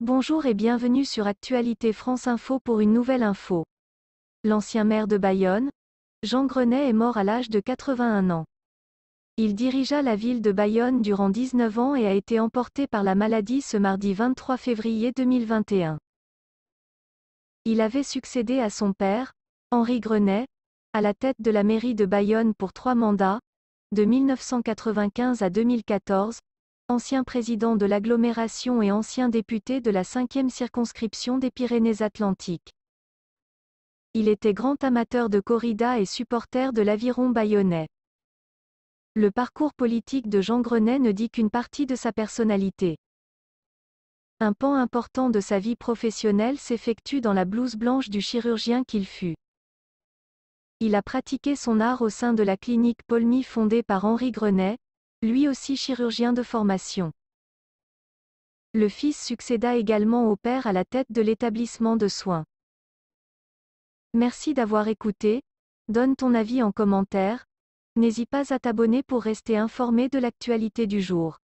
Bonjour et bienvenue sur Actualité France Info pour une nouvelle info. L'ancien maire de Bayonne, Jean Grenet est mort à l'âge de 81 ans. Il dirigea la ville de Bayonne durant 19 ans et a été emporté par la maladie ce mardi 23 février 2021. Il avait succédé à son père, Henri Grenet, à la tête de la mairie de Bayonne pour trois mandats, de 1995 à 2014, ancien président de l'agglomération et ancien député de la 5e circonscription des Pyrénées-Atlantiques. Il était grand amateur de corrida et supporter de l'aviron bayonnais. Le parcours politique de Jean Grenet ne dit qu'une partie de sa personnalité. Un pan important de sa vie professionnelle s'effectue dans la blouse blanche du chirurgien qu'il fut. Il a pratiqué son art au sein de la clinique Polmy fondée par Henri Grenet, lui aussi chirurgien de formation. Le fils succéda également au père à la tête de l'établissement de soins. Merci d'avoir écouté, donne ton avis en commentaire, n'hésite pas à t'abonner pour rester informé de l'actualité du jour.